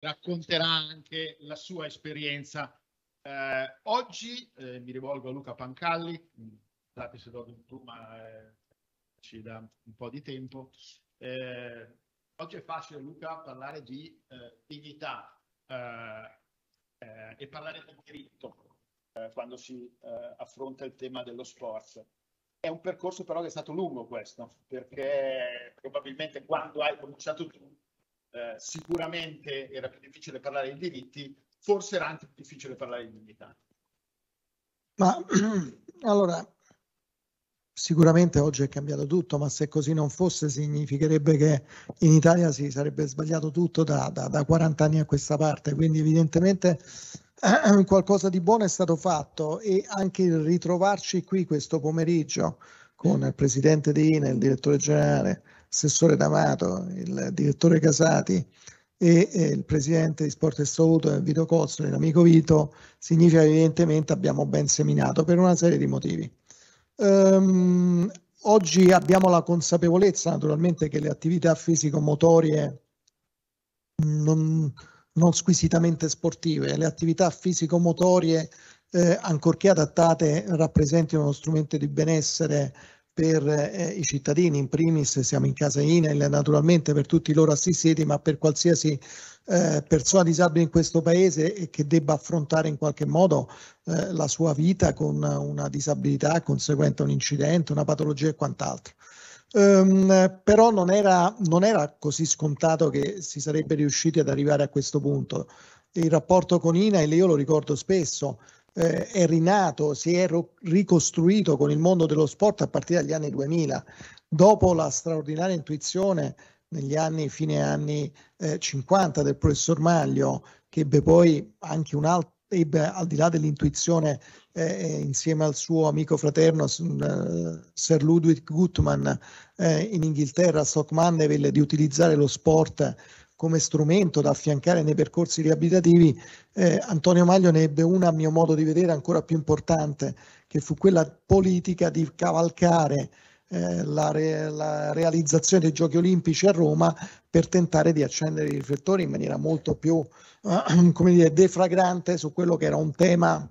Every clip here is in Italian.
racconterà anche la sua esperienza. Eh, oggi eh, mi rivolgo a Luca Pancalli, scusate se do del tu, ma eh, ci dà un po' di tempo. Eh, oggi è facile, Luca, parlare di eh, dignità eh, e parlare del diritto quando si affronta il tema dello sport. È un percorso però che è stato lungo questo, perché probabilmente quando hai cominciato tu eh, sicuramente era più difficile parlare di diritti, forse era anche più difficile parlare di dignità. Ma allora, sicuramente oggi è cambiato tutto, ma se così non fosse significherebbe che in Italia si sarebbe sbagliato tutto da, da, da 40 anni a questa parte, quindi evidentemente eh, qualcosa di buono è stato fatto e anche il ritrovarci qui questo pomeriggio con il presidente di INE, il direttore generale, l'assessore D'Amato, il direttore Casati e, e eh, il presidente di Sport e Saluto eh, Vito Cozzoli, l'amico Vito, significa evidentemente abbiamo ben seminato per una serie di motivi. Um, oggi abbiamo la consapevolezza naturalmente che le attività fisico-motorie mm, non, non squisitamente sportive, le attività fisico-motorie eh, ancorché adattate rappresentino uno strumento di benessere per eh, i cittadini, in primis siamo in casa INAIL naturalmente per tutti i loro assistiti, ma per qualsiasi eh, persona disabile in questo paese e che debba affrontare in qualche modo eh, la sua vita con una disabilità conseguente a un incidente, una patologia e quant'altro. Um, però non era, non era così scontato che si sarebbe riusciti ad arrivare a questo punto. Il rapporto con INAIL, io lo ricordo spesso, eh, è rinato, si è ro- ricostruito con il mondo dello sport a partire dagli anni 2000, dopo la straordinaria intuizione negli anni, fine anni eh, 50 del professor Maglio, che ebbe poi anche un altro ebbe al di là dell'intuizione eh, eh insieme al suo amico fraterno mm, eh, Sir Ludwig Gutmann eh, in Inghilterra Stock Mandeville di utilizzare lo sport come strumento da affiancare nei percorsi riabilitativi, eh, Antonio Maglio ne ebbe una, a mio modo di vedere, ancora più importante, che fu quella politica di cavalcare eh, la, re, la, realizzazione dei Giochi Olimpici a Roma per tentare di accendere i riflettori in maniera molto più eh, come dire, defragrante su quello che era un tema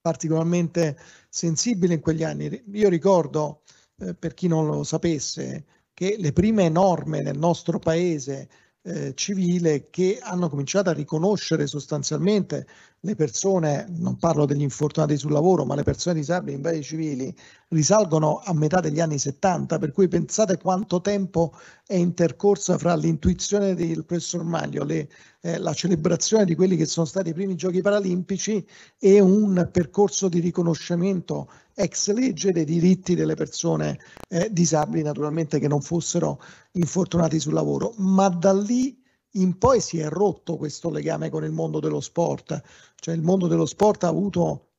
particolarmente sensibile in quegli anni. Io ricordo, eh, per chi non lo sapesse, che le prime norme nel nostro paese eh, civile che hanno cominciato a riconoscere sostanzialmente le persone, non parlo degli infortunati sul lavoro, ma le persone disabili in vari civili risalgono a metà degli anni 70, per cui pensate quanto tempo è intercorso fra l'intuizione del professor Maglio, le, eh, la celebrazione di quelli che sono stati i primi giochi paralimpici e un percorso di riconoscimento ex legge dei diritti delle persone eh, disabili, naturalmente che non fossero infortunati sul lavoro, ma da lì in poi si è rotto questo legame con il mondo dello sport, cioè il mondo dello sport ha avuto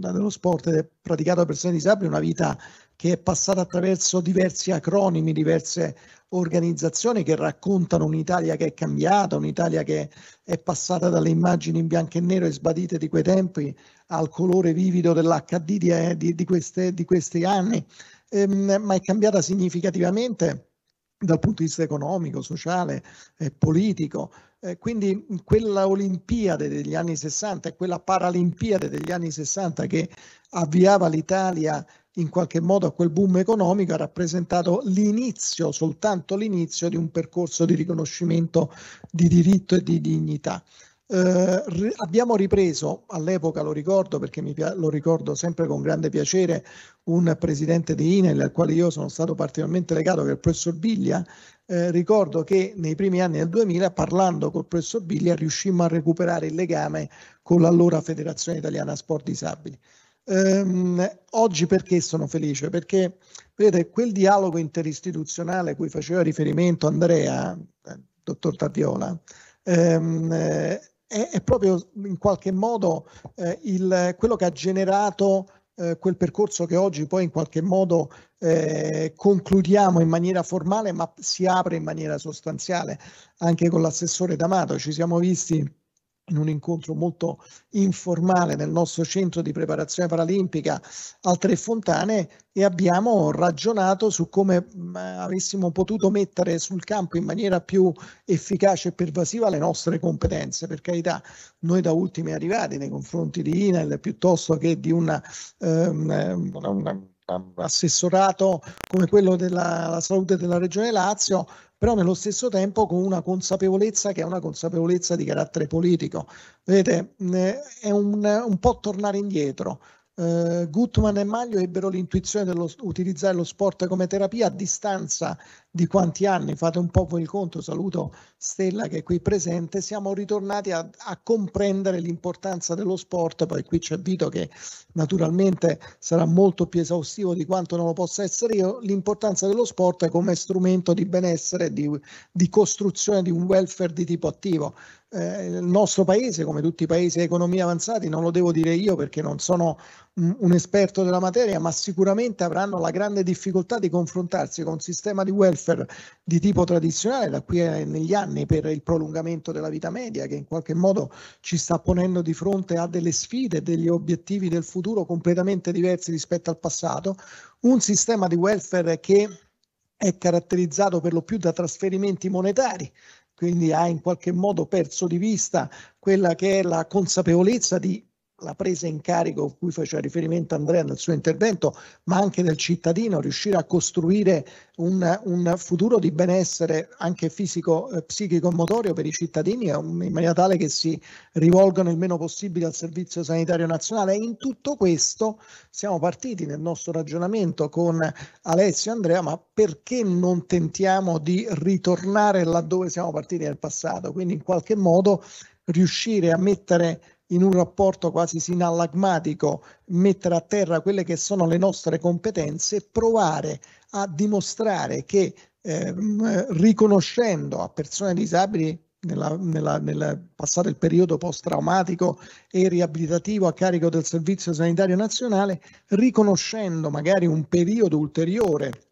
dello sport ed è praticato da persone disabili una vita che è passata attraverso diversi acronimi, diverse organizzazioni che raccontano un'Italia che è cambiata, un'Italia che è passata dalle immagini in bianco e nero e sbadite di quei tempi al colore vivido dell'HD eh, di, di, queste, di questi anni, ehm, ma è cambiata significativamente dal punto di vista economico, sociale e politico. Eh, quindi quella Olimpiade degli anni 60 e quella Paralimpiade degli anni 60 che avviava l'Italia in qualche modo a quel boom economico ha rappresentato l'inizio, soltanto l'inizio di un percorso di riconoscimento di diritto e di dignità. Eh, abbiamo ripreso all'epoca, lo ricordo perché mi, lo ricordo sempre con grande piacere, un presidente di INEL al quale io sono stato particolarmente legato, che è il professor Biglia. Eh, ricordo che nei primi anni del 2000, parlando col professor Biglia, riuscimmo a recuperare il legame con l'allora Federazione Italiana Sport Disabili. Um, oggi perché sono felice? Perché vedete, quel dialogo interistituzionale a cui faceva riferimento Andrea, eh, dottor Taviola, um, ehm, eh, è, è proprio in qualche modo eh, il, quello che ha generato eh, quel percorso che oggi poi in qualche modo eh, concludiamo in maniera formale ma si apre in maniera sostanziale anche con l'assessore D'Amato ci siamo visti in un incontro molto informale nel nostro centro di preparazione paralimpica a Tre Fontane e abbiamo ragionato su come mm, avessimo potuto mettere sul campo in maniera più efficace e pervasiva le nostre competenze. Per carità, noi da ultimi arrivati nei confronti di INEL piuttosto che di una, um, ehm, una, una assessorato come quello della salute della Regione Lazio, però nello stesso tempo con una consapevolezza che è una consapevolezza di carattere politico. Vedete, è un, un po' tornare indietro, eh, Gutman e Maglio ebbero l'intuizione di utilizzare lo sport come terapia a distanza di quanti anni, fate un po' voi il conto, saluto Stella che è qui presente, siamo ritornati a, a comprendere l'importanza dello sport, poi qui c'è Vito che naturalmente sarà molto più esaustivo di quanto non lo possa essere io, l'importanza dello sport come strumento di benessere, di, di costruzione di un welfare di tipo attivo eh, il nostro paese, come tutti i paesi e economie avanzati, non lo devo dire io perché non sono un esperto della materia, ma sicuramente avranno la grande difficoltà di confrontarsi con un sistema di welfare di tipo tradizionale da qui eh, negli anni per il prolungamento della vita media che in qualche modo ci sta ponendo di fronte a delle sfide, degli obiettivi del futuro completamente diversi rispetto al passato, un sistema di welfare che è caratterizzato per lo più da trasferimenti monetari quindi ha in qualche modo perso di vista quella che è la consapevolezza di la presa in carico a cui faceva riferimento Andrea nel suo intervento, ma anche del cittadino, riuscire a costruire un, un futuro di benessere anche fisico, eh, psichico e motorio per i cittadini eh, in maniera tale che si rivolgano il meno possibile al Servizio Sanitario Nazionale. In tutto questo siamo partiti nel nostro ragionamento con Alessio e Andrea, ma perché non tentiamo di ritornare laddove siamo partiti nel passato? Quindi in qualche modo riuscire a mettere in un rapporto quasi sinallagmatico mettere a terra quelle che sono le nostre competenze, provare a dimostrare che ehm, riconoscendo a persone disabili nella, nella, nel passato il periodo post-traumatico e riabilitativo a carico del Servizio Sanitario Nazionale, riconoscendo magari un periodo ulteriore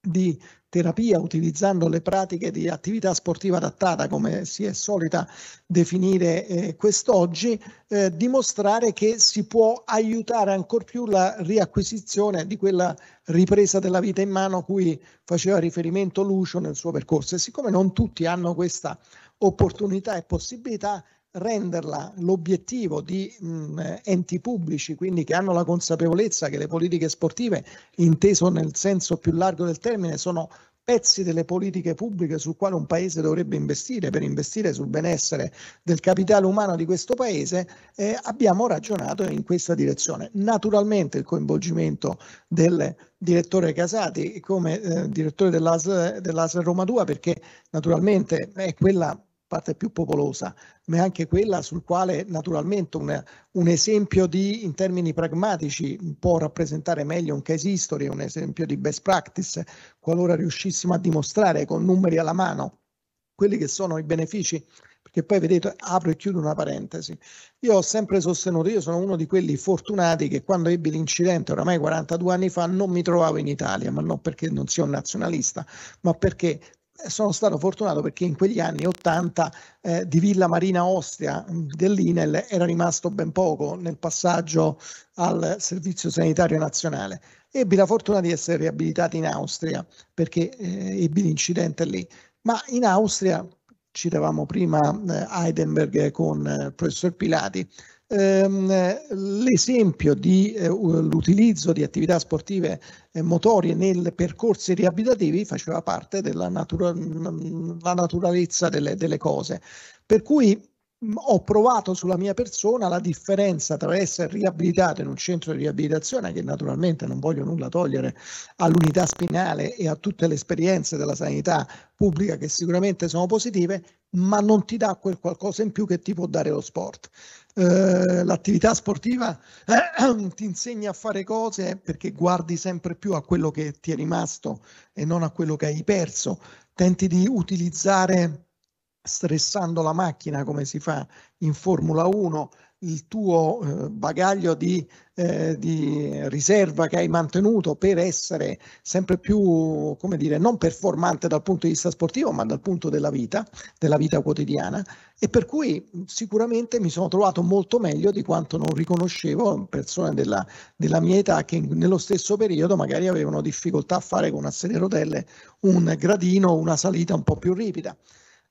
di terapia utilizzando le pratiche di attività sportiva adattata, come si è solita definire eh, quest'oggi, eh, dimostrare che si può aiutare ancor più la riacquisizione di quella ripresa della vita in mano cui faceva riferimento Lucio nel suo percorso. E siccome non tutti hanno questa opportunità e possibilità, renderla l'obiettivo di mh, mm, enti pubblici, quindi che hanno la consapevolezza che le politiche sportive, inteso nel senso più largo del termine, sono pezzi delle politiche pubbliche sul quale un paese dovrebbe investire per investire sul benessere del capitale umano di questo paese, eh, abbiamo ragionato in questa direzione. Naturalmente il coinvolgimento del direttore Casati come eh, direttore dell'AS, dell'AS Roma 2 perché naturalmente è quella parte più popolosa, ma è anche quella sul quale naturalmente un, un, esempio di, in termini pragmatici può rappresentare meglio un case history, un esempio di best practice, qualora riuscissimo a dimostrare con numeri alla mano quelli che sono i benefici perché poi vedete, apro e chiudo una parentesi. Io ho sempre sostenuto, io sono uno di quelli fortunati che quando ebbi l'incidente, oramai 42 anni fa, non mi trovavo in Italia, ma non perché non sia un nazionalista, ma perché eh, sono stato fortunato perché in quegli anni 80 eh, di Villa Marina Ostia mm, dell'INEL era rimasto ben poco nel passaggio al Servizio Sanitario Nazionale. Ebbi la fortuna di essere riabilitato in Austria perché eh, ebbi l'incidente lì. Ma in Austria, citavamo prima eh, Heidenberg con eh, il professor Pilati, Ehm, l'esempio di eh, l'utilizzo di attività sportive eh, motorie nei percorsi riabilitativi faceva parte della natura, naturalezza delle, delle, cose. Per cui mm, ho provato sulla mia persona la differenza tra essere riabilitato in un centro di riabilitazione, che naturalmente non voglio nulla togliere all'unità spinale e a tutte le esperienze della sanità pubblica che sicuramente sono positive, ma non ti dà quel qualcosa in più che ti può dare lo sport. Eh, l'attività sportiva eh, ti insegna a fare cose perché guardi sempre più a quello che ti è rimasto e non a quello che hai perso. Tenti di utilizzare stressando la macchina come si fa in Formula 1, il tuo eh, bagaglio di, eh, di, riserva che hai mantenuto per essere sempre più, come dire, non performante dal punto di vista sportivo, ma dal punto della vita, della vita quotidiana. E per cui sicuramente mi sono trovato molto meglio di quanto non riconoscevo persone della, della mia età che nello stesso periodo magari avevano difficoltà a fare con una serie a rotelle un gradino, una salita un po' più ripida.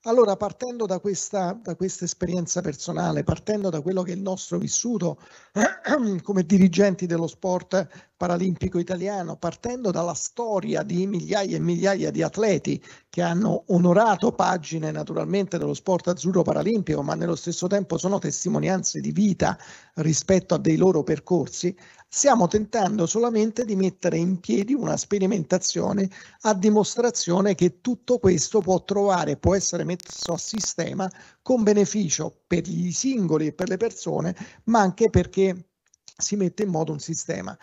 Allora, partendo da questa, da questa, esperienza personale, partendo da quello che è il nostro vissuto come dirigenti dello sport paralimpico italiano, partendo dalla storia di migliaia e migliaia di atleti che hanno onorato pagine naturalmente dello sport azzurro paralimpico, ma nello stesso tempo sono testimonianze di vita rispetto a dei loro percorsi, stiamo tentando solamente di mettere in piedi una sperimentazione a dimostrazione che tutto questo può trovare, può essere messo a sistema con beneficio per gli singoli e per le persone, ma anche perché si mette in modo un sistema.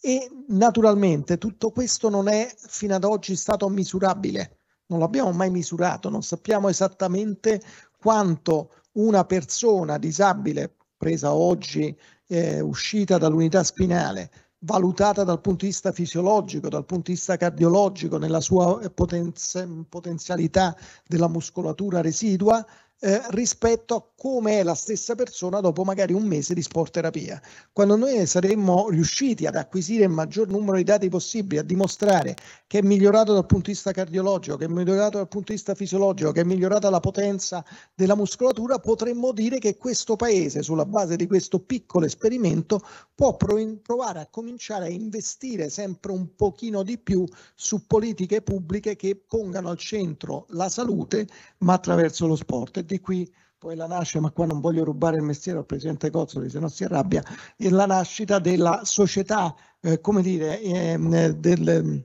E naturalmente tutto questo non è fino ad oggi stato misurabile, non l'abbiamo mai misurato, non sappiamo esattamente quanto una persona disabile presa oggi, eh, uscita dall'unità spinale, valutata dal punto di vista fisiologico, dal punto di vista cardiologico, nella sua potenz- potenzialità della muscolatura residua, eh, rispetto a come è la stessa persona dopo magari un mese di sport terapia. Quando noi saremmo riusciti ad acquisire il maggior numero di dati possibili, a dimostrare che è migliorato dal punto di vista cardiologico, che è migliorato dal punto di vista fisiologico, che è migliorata la potenza della muscolatura, potremmo dire che questo paese, sulla base di questo piccolo esperimento, può provare a cominciare a investire sempre un pochino di più su politiche pubbliche che pongano al centro la salute, ma attraverso lo sport di qui, poi la nascita, ma qua non voglio rubare il mestiere al presidente Cozzoli, se no si arrabbia, la nascita della società, eh, come dire, eh, del,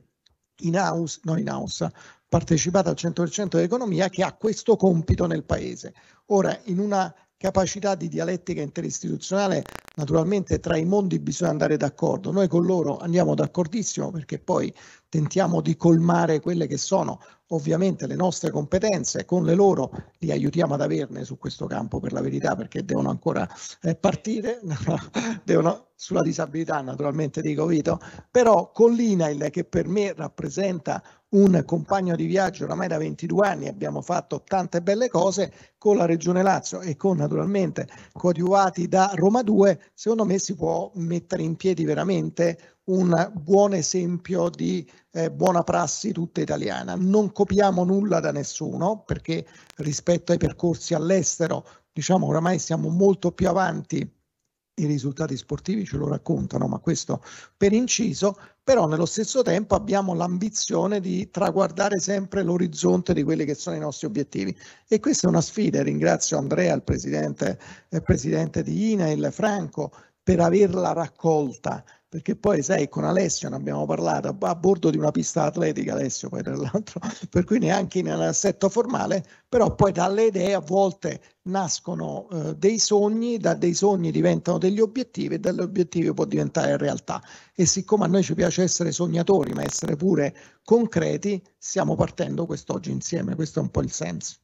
in house, no in house, partecipata al 100% dell'economia che ha questo compito nel paese. Ora, in una capacità di dialettica interistituzionale, naturalmente tra i mondi bisogna andare d'accordo. Noi con loro andiamo d'accordissimo perché poi tentiamo di colmare quelle che sono ovviamente le nostre competenze con le loro li aiutiamo ad averne su questo campo per la verità perché devono ancora eh, partire devono, sulla disabilità naturalmente dico Vito però con l'INAIL che per me rappresenta un compagno di viaggio oramai da 22 anni abbiamo fatto tante belle cose con la Regione Lazio e con naturalmente coadiuvati da Roma 2 secondo me si può mettere in piedi veramente un buon esempio di eh, buona prassi tutta italiana. Non copiamo nulla da nessuno perché rispetto ai percorsi all'estero, diciamo oramai siamo molto più avanti i risultati sportivi ce lo raccontano, ma questo per inciso, però nello stesso tempo abbiamo l'ambizione di traguardare sempre l'orizzonte di quelli che sono i nostri obiettivi e questa è una sfida. Ringrazio Andrea, il presidente, il eh, presidente di INAIL, Franco, per averla raccolta perché poi sai con Alessio ne abbiamo parlato a, bordo di una pista atletica Alessio poi tra l'altro per cui neanche in assetto formale però poi dalle idee a volte nascono eh, dei sogni da dei sogni diventano degli obiettivi e dagli obiettivi può diventare realtà e siccome a noi ci piace essere sognatori ma essere pure concreti stiamo partendo quest'oggi insieme questo è un po' il senso